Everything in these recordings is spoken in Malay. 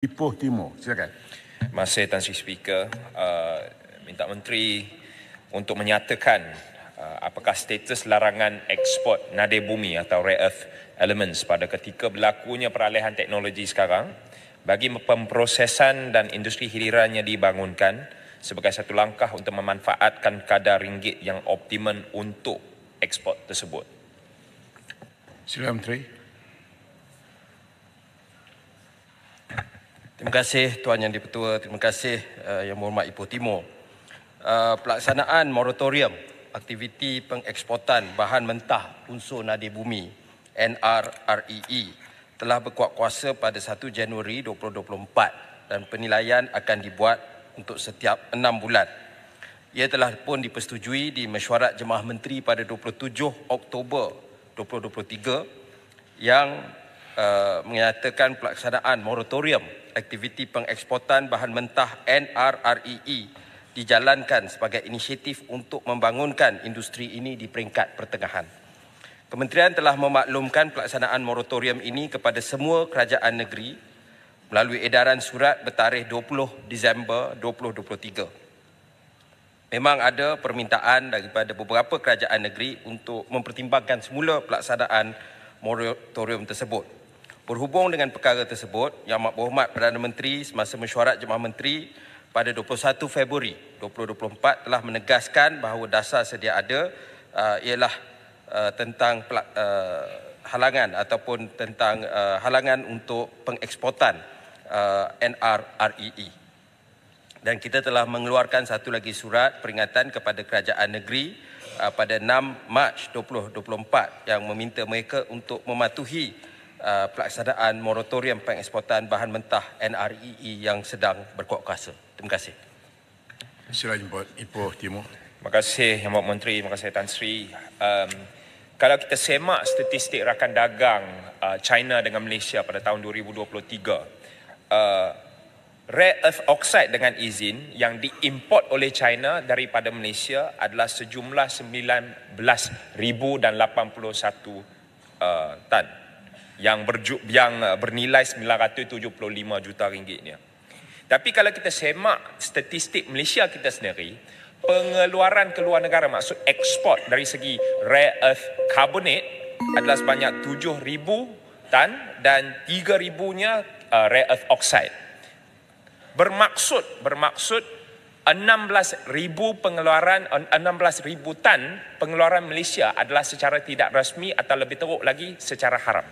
di Poh Timur. Silakan. Masih Tan Sri Speaker, uh, minta Menteri untuk menyatakan uh, apakah status larangan ekspor nade bumi atau rare earth elements pada ketika berlakunya peralihan teknologi sekarang bagi pemprosesan dan industri hilirannya dibangunkan sebagai satu langkah untuk memanfaatkan kadar ringgit yang optimum untuk ekspor tersebut. Silakan Menteri. Terima kasih Tuan Yang Dipertua, terima kasih uh, Yang Berhormat Ipoh Timur. Uh, pelaksanaan moratorium aktiviti pengeksportan bahan mentah unsur nadir bumi NRREE e, telah berkuat kuasa pada 1 Januari 2024 dan penilaian akan dibuat untuk setiap enam bulan. Ia telah pun dipersetujui di mesyuarat Jemaah Menteri pada 27 Oktober 2023 yang Uh, menyatakan pelaksanaan moratorium aktiviti pengeksportan bahan mentah NRREE dijalankan sebagai inisiatif untuk membangunkan industri ini di peringkat pertengahan. Kementerian telah memaklumkan pelaksanaan moratorium ini kepada semua kerajaan negeri melalui edaran surat bertarikh 20 Disember 2023. Memang ada permintaan daripada beberapa kerajaan negeri untuk mempertimbangkan semula pelaksanaan moratorium tersebut. Berhubung dengan perkara tersebut, Yang Amat Berhormat Perdana Menteri semasa mesyuarat Jemaah Menteri pada 21 Februari 2024 telah menegaskan bahawa dasar sedia ada uh, ialah uh, tentang uh, halangan ataupun tentang uh, halangan untuk pengeksportan uh, NRREE. E. Dan kita telah mengeluarkan satu lagi surat peringatan kepada kerajaan negeri uh, pada 6 Mac 2024 yang meminta mereka untuk mematuhi Uh, pelaksanaan moratorium pengeksportan bahan mentah NREE yang sedang berkuat kuasa. Terima kasih. Silakan Ibu Ipoh Timur. Terima kasih Yang Mulia Menteri, terima kasih Tan Sri. Um, kalau kita semak statistik rakan dagang uh, China dengan Malaysia pada tahun 2023, uh, rare earth oxide dengan izin yang diimport oleh China daripada Malaysia adalah sejumlah 19,081 uh, tan yang berju, yang uh, bernilai 975 juta ringgitnya. Tapi kalau kita semak statistik Malaysia kita sendiri, pengeluaran ke luar negara maksud ekspor dari segi rare earth carbonate adalah sebanyak 7000 tan dan 3000-nya uh, rare earth oxide. Bermaksud bermaksud 16000 pengeluaran 16000 tan pengeluaran Malaysia adalah secara tidak rasmi atau lebih teruk lagi secara haram.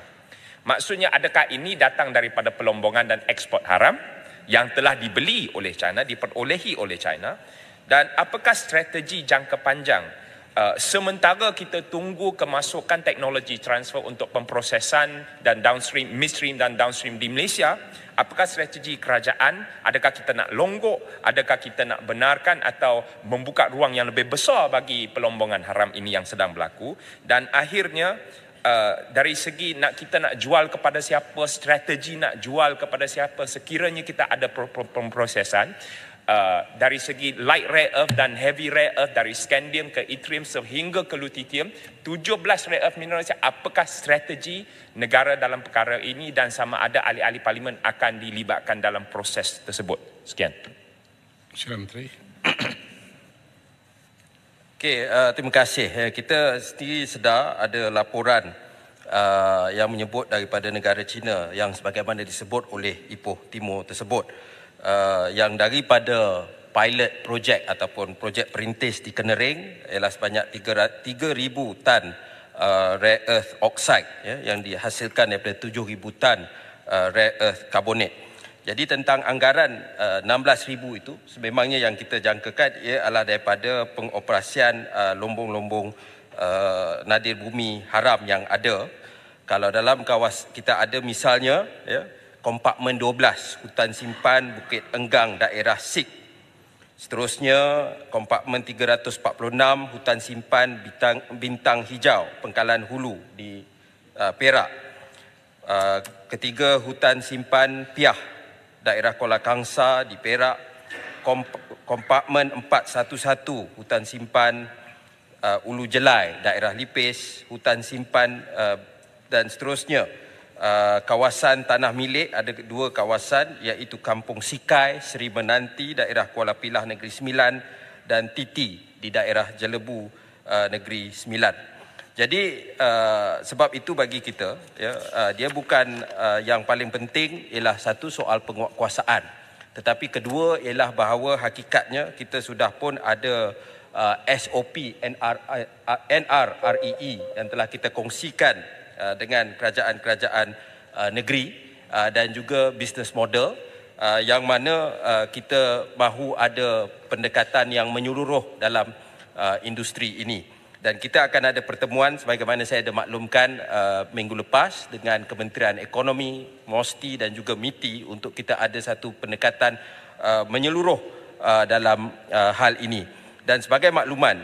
Maksudnya adakah ini datang daripada pelombongan dan ekspor haram yang telah dibeli oleh China, diperolehi oleh China dan apakah strategi jangka panjang Uh, sementara kita tunggu kemasukan teknologi transfer untuk pemprosesan dan downstream, midstream dan downstream di Malaysia, apakah strategi kerajaan? Adakah kita nak longgok? Adakah kita nak benarkan atau membuka ruang yang lebih besar bagi pelombongan haram ini yang sedang berlaku? Dan akhirnya, Uh, dari segi nak kita nak jual kepada siapa, strategi nak jual kepada siapa, sekiranya kita ada pemprosesan, Uh, dari segi light rare earth dan heavy rare earth dari scandium ke yttrium sehingga ke lutetium 17 rare earth mineral apakah strategi negara dalam perkara ini dan sama ada ahli-ahli parlimen akan dilibatkan dalam proses tersebut sekian Sri Menteri Okay, uh, terima kasih. Eh, kita sendiri sedar ada laporan uh, yang menyebut daripada negara China yang sebagaimana disebut oleh Ipoh Timur tersebut uh, yang daripada pilot projek ataupun projek perintis di Kenering ialah sebanyak 3,000 tan uh, rare earth oxide ya, yang dihasilkan daripada 7,000 tan uh, rare earth carbonate. Jadi tentang anggaran uh, 16,000 itu sememangnya yang kita jangkakan ia adalah daripada pengoperasian uh, lombong-lombong uh, nadir bumi haram yang ada. Kalau dalam kawas kita ada misalnya ya, kompakmen 12 hutan simpan Bukit Enggang daerah Sik. Seterusnya kompakmen 346 hutan simpan bintang, bintang hijau pengkalan hulu di uh, Perak. Uh, ketiga hutan simpan Piah daerah Kuala Kangsa di Perak kompartmen 411 hutan simpan uh, Ulu Jelai daerah Lipis hutan simpan uh, dan seterusnya uh, kawasan tanah milik ada dua kawasan iaitu Kampung Sikai Seri Menanti daerah Kuala Pilah Negeri Sembilan dan Titi di daerah Jelebu uh, Negeri Sembilan jadi uh, sebab itu bagi kita, ya, uh, dia bukan uh, yang paling penting ialah satu soal penguatkuasaan. Tetapi kedua ialah bahawa hakikatnya kita sudah pun ada uh, SOP NRREE uh, e yang telah kita kongsikan uh, dengan kerajaan-kerajaan uh, negeri uh, dan juga business model uh, yang mana uh, kita mahu ada pendekatan yang menyeluruh dalam uh, industri ini dan kita akan ada pertemuan sebagaimana saya ada maklumkan uh, minggu lepas dengan Kementerian Ekonomi, MOSTI dan juga MITI untuk kita ada satu pendekatan uh, menyeluruh uh, dalam uh, hal ini. Dan sebagai makluman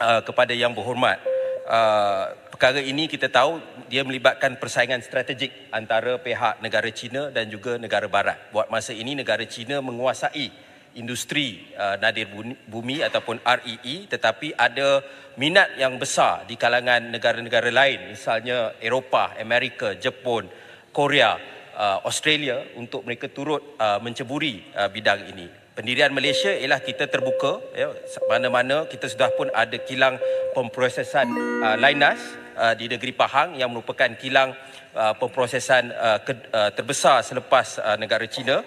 uh, kepada yang berhormat, uh, perkara ini kita tahu dia melibatkan persaingan strategik antara pihak negara China dan juga negara Barat. Buat masa ini negara China menguasai uh, industri uh, nadir bumi ataupun REE e, tetapi ada minat yang besar di kalangan negara-negara lain misalnya Eropah, Amerika, Jepun, Korea, uh, Australia untuk mereka turut uh, menceburi uh, bidang ini. Pendirian Malaysia ialah kita terbuka ya mana-mana kita sudah pun ada kilang pemprosesan uh, Linas uh, di negeri Pahang yang merupakan kilang uh, pemprosesan uh, ke, uh, terbesar selepas uh, negara China.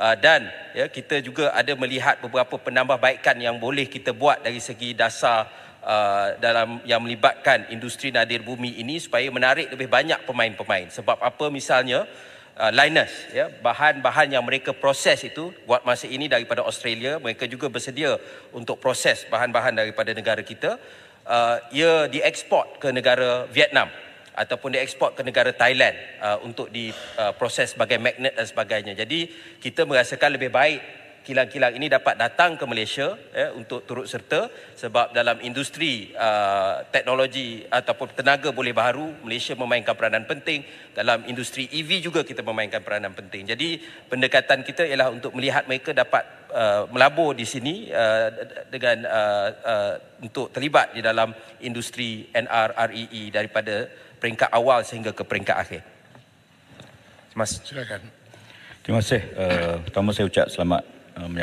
Ah, dan ya, kita juga ada melihat beberapa penambahbaikan yang boleh kita buat dari segi dasar uh, dalam yang melibatkan industri nadir bumi ini supaya menarik lebih banyak pemain-pemain. Sebab apa misalnya uh, Linus, ya, bahan-bahan yang mereka proses itu buat masa ini daripada Australia, mereka juga bersedia untuk proses bahan-bahan daripada negara kita. Uh, ia diekspor ke negara Vietnam ataupun diekspor ke negara Thailand uh, untuk diproses uh, sebagai magnet dan sebagainya. Jadi kita merasakan lebih baik kilang-kilang ini dapat datang ke Malaysia ya, untuk turut serta sebab dalam industri uh, teknologi ataupun tenaga boleh baru Malaysia memainkan peranan penting dalam industri EV juga kita memainkan peranan penting jadi pendekatan kita ialah untuk melihat mereka dapat uh, melabur di sini uh, dengan uh, uh, untuk terlibat di dalam industri NRREE e daripada peringkat awal sehingga ke peringkat akhir. Mas. Silakan. Terima kasih. Uh, pertama saya ucap selamat eh,